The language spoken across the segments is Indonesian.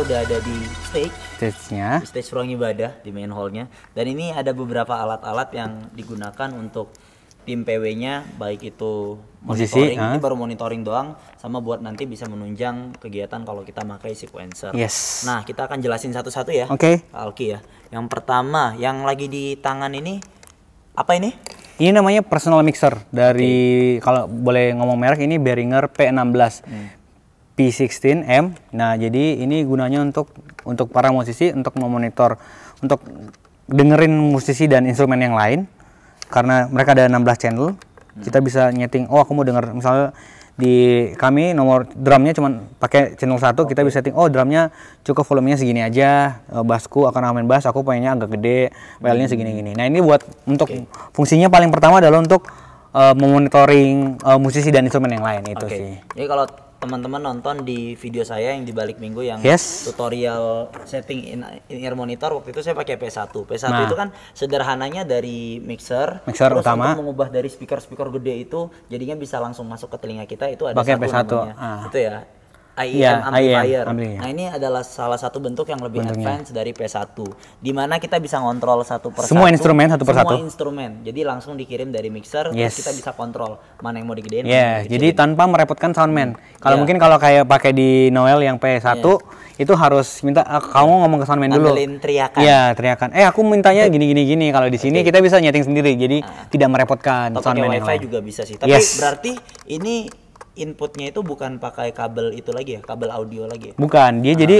udah ada di stage. Stage-nya. Di stage ruang ibadah di main hall-nya. Dan ini ada beberapa alat-alat yang digunakan untuk tim PW-nya baik itu monitoring uh. ini baru monitoring doang sama buat nanti bisa menunjang kegiatan kalau kita pakai sequencer. Yes. Nah, kita akan jelasin satu-satu ya. Oke. Okay. Alki ya. Yang pertama yang lagi di tangan ini apa ini? Ini namanya personal mixer dari okay. kalau boleh ngomong merek ini Behringer P16. Hmm. P16M. Nah, jadi ini gunanya untuk untuk para musisi untuk memonitor untuk dengerin musisi dan instrumen yang lain karena mereka ada 16 channel. Hmm. Kita bisa nyeting, oh aku mau denger misalnya di kami nomor drumnya cuman pakai channel 1, okay. kita bisa setting oh drumnya cukup volumenya segini aja eh, basku akan aman bass aku pengennya agak gede pelnya hmm. segini gini nah ini buat untuk okay. fungsinya paling pertama adalah untuk uh, memonitoring uh, musisi dan instrumen yang lain itu okay. sih jadi kalau teman-teman nonton di video saya yang di balik minggu yang yes. tutorial setting in, ear monitor waktu itu saya pakai P1. P1 nah. itu kan sederhananya dari mixer, mixer terus utama untuk mengubah dari speaker-speaker gede itu jadinya bisa langsung masuk ke telinga kita itu ada pakai P1 Ah. Itu ya. IEM yeah, iya, amplifier. IEM, iya. nah ini adalah salah satu bentuk yang lebih Bentuknya. advance dari P1, di mana kita bisa ngontrol satu persatu. Semua instrumen satu persatu. Semua instrumen, jadi langsung dikirim dari mixer, yes. terus kita bisa kontrol mana yang mau digedein. Yeah, yang jadi tanpa merepotkan soundman. Hmm, kalau yeah. mungkin kalau kayak pakai di Noel yang P1 yeah. itu harus minta uh, kamu ngomong ke soundman Ambilin dulu. teriakan. Iya teriakan. Eh aku mintanya gini gini gini. Kalau di sini okay. kita bisa nyeting sendiri, jadi uh. tidak merepotkan soundman. Tapi wifi juga bisa sih. Tapi yes. berarti ini inputnya itu bukan pakai kabel itu lagi ya, kabel audio lagi ya? Bukan, dia ah. jadi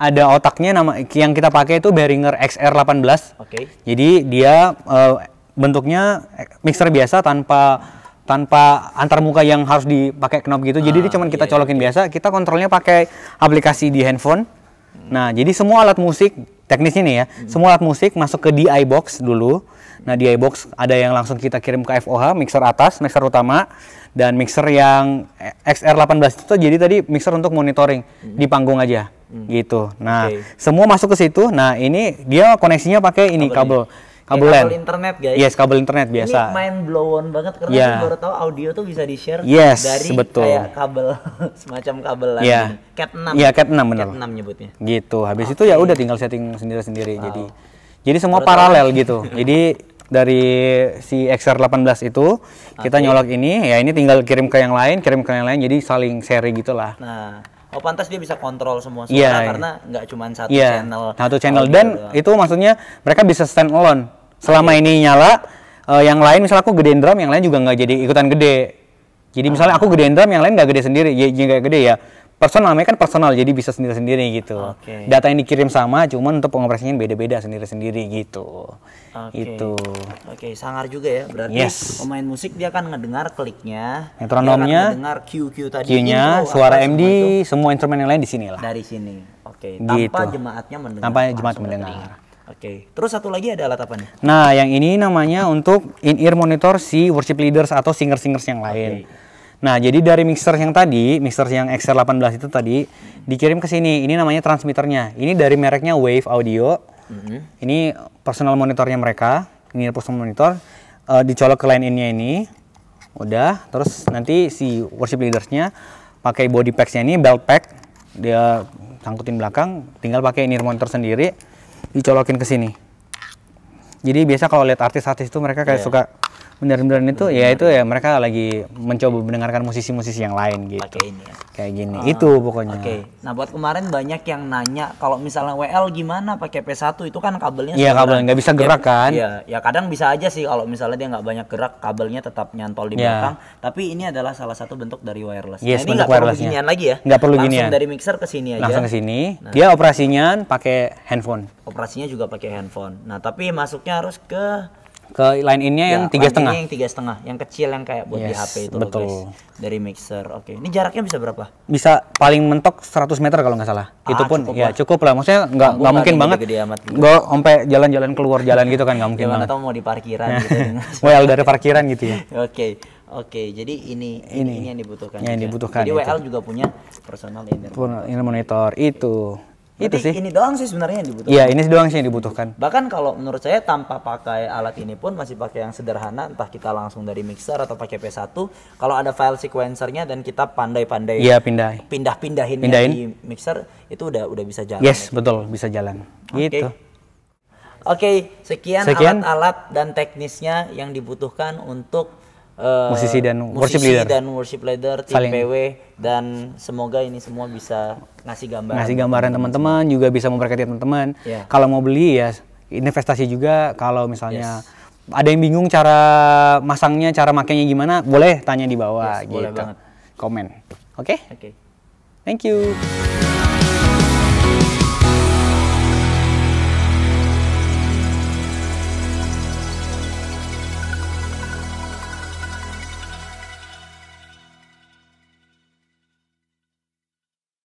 ada otaknya nama yang kita pakai itu Behringer XR18. Oke. Okay. Jadi dia uh, bentuknya eh, mixer biasa tanpa tanpa antarmuka yang harus dipakai knob gitu. Ah, jadi dia cuma iya, kita iya, colokin iya. biasa, kita kontrolnya pakai aplikasi di handphone. Hmm. Nah, jadi semua alat musik teknisnya nih ya. Hmm. Semua alat musik masuk ke DI box dulu. Nah, DI box ada yang langsung kita kirim ke FOH, mixer atas, mixer utama dan mixer yang XR18 itu jadi tadi mixer untuk monitoring hmm. di panggung aja. Hmm. Gitu. Nah, okay. semua masuk ke situ. Nah, ini dia koneksinya pakai ini kabel. kabel kabel LAN. kabel internet guys. Yes, kabel internet biasa. Ini main blown banget karena yeah. Kan baru tahu audio tuh bisa di-share yes, dari betul. kayak kabel semacam LAN. Yeah. Cat 6. Iya, yeah, Cat 6 benar. Cat 6 nyebutnya. Gitu. Habis okay. itu ya udah tinggal setting sendiri-sendiri. Wow. Jadi jadi semua baru paralel tahu. gitu. jadi dari si XR18 itu kita okay. nyolok ini ya ini tinggal kirim ke yang lain, kirim ke yang lain jadi saling sharing gitulah. Nah, Oh pantas dia bisa kontrol semua suara yeah, karena nggak cuma satu yeah, channel. Satu channel dan itu maksudnya mereka bisa stand alone. Selama ini nyala, uh, yang lain misalnya aku gedein drum, yang lain juga nggak jadi ikutan gede. Jadi ah. misalnya aku gedein drum, yang lain nggak gede sendiri, ya nggak gede ya. Personal, namanya kan personal, jadi bisa sendiri-sendiri gitu. Okay. Data yang dikirim sama, cuman untuk pengoperasinya beda-beda sendiri-sendiri gitu. Okay. Itu. Oke, gitu. okay, sangar juga ya. Berarti yes. pemain musik dia akan ngedengar kliknya, metronomnya, ngedengar QQ tadi, Q-nya, suara MD, semua, semua instrumen yang lain di sini lah. Dari sini. Oke, okay. Gitu. tanpa gitu. jemaatnya mendengar. Tanpa jemaat mendengar. Oke, okay. terus satu lagi ada alat apa nih? Nah, yang ini namanya untuk in-ear monitor si worship leaders atau singer-singers yang lain. Okay. Nah, jadi dari mixer yang tadi, mixer yang XR18 itu tadi dikirim ke sini. Ini namanya transmitternya. Ini dari mereknya Wave Audio. Mm -hmm. Ini personal monitornya mereka. Ini personal monitor. Uh, dicolok ke line innya ini. Udah, terus nanti si worship leadersnya pakai body packsnya ini, belt pack. Dia sangkutin belakang, tinggal pakai in-ear monitor sendiri dicolokin ke sini. Jadi biasa kalau lihat artis-artis itu mereka kayak yeah. suka bener benar itu, Benar. ya itu ya mereka lagi mencoba mendengarkan musisi-musisi yang lain gitu. Pakai ini ya kayak gini. Uh, itu pokoknya. Oke. Okay. Nah, buat kemarin banyak yang nanya kalau misalnya WL gimana pakai P1 itu kan kabelnya Iya, kabelnya nggak bisa gerak kan? Iya, ya kadang bisa aja sih kalau misalnya dia nggak banyak gerak, kabelnya tetap nyantol di yeah. belakang. Tapi ini adalah salah satu bentuk dari wireless. Yes, nah, ini nggak perlu ginian lagi ya? Nggak perlu Langsung ginian. dari mixer ke sini aja. Langsung ke sini. Nah. Dia operasinya pakai handphone. Operasinya juga pakai handphone. Nah, tapi masuknya harus ke ke line innya yang ya, tiga setengah yang tiga setengah yang kecil yang kayak buat yes, di HP itu betul. Loh, guys dari mixer oke okay. ini jaraknya bisa berapa bisa paling mentok 100 meter kalau nggak salah ah, itu pun cukup ya lah. cukup lah maksudnya nggak nggak mungkin banget gede amat gitu. gue sampai jalan-jalan keluar jalan gitu kan nggak mungkin banget atau mau di parkiran nah, gitu well dari parkiran gitu ya oke okay. Oke, jadi ini ini, ini yang dibutuhkan. Yang dibutuhkan. Jadi WL juga punya personal inner monitor. Personal inner monitor itu itu sih. Ini doang sih sebenarnya yang dibutuhkan. Iya, ini doang sih yang dibutuhkan. Bahkan kalau menurut saya tanpa pakai alat ini pun masih pakai yang sederhana, entah kita langsung dari mixer atau pakai P1, kalau ada file sequencernya dan kita pandai-pandai Iya, pindah. Pindah-pindahin Pindahin. di mixer itu udah udah bisa jalan. Yes, gitu. betul, bisa jalan. Okay. Gitu. Oke, okay, sekian alat-alat dan teknisnya yang dibutuhkan untuk uh, musisi dan worship leader dan worship leader tim Saling. PW dan semoga ini semua bisa ngasih gambaran ngasih gambaran teman-teman juga bisa memperkati teman-teman yeah. kalau mau beli ya investasi juga kalau misalnya yes. Ada yang bingung cara masangnya, cara makainya gimana? Boleh tanya di bawah yes, gitu. Boleh banget. Komen. Oke? Okay? Oke. Okay. Thank you.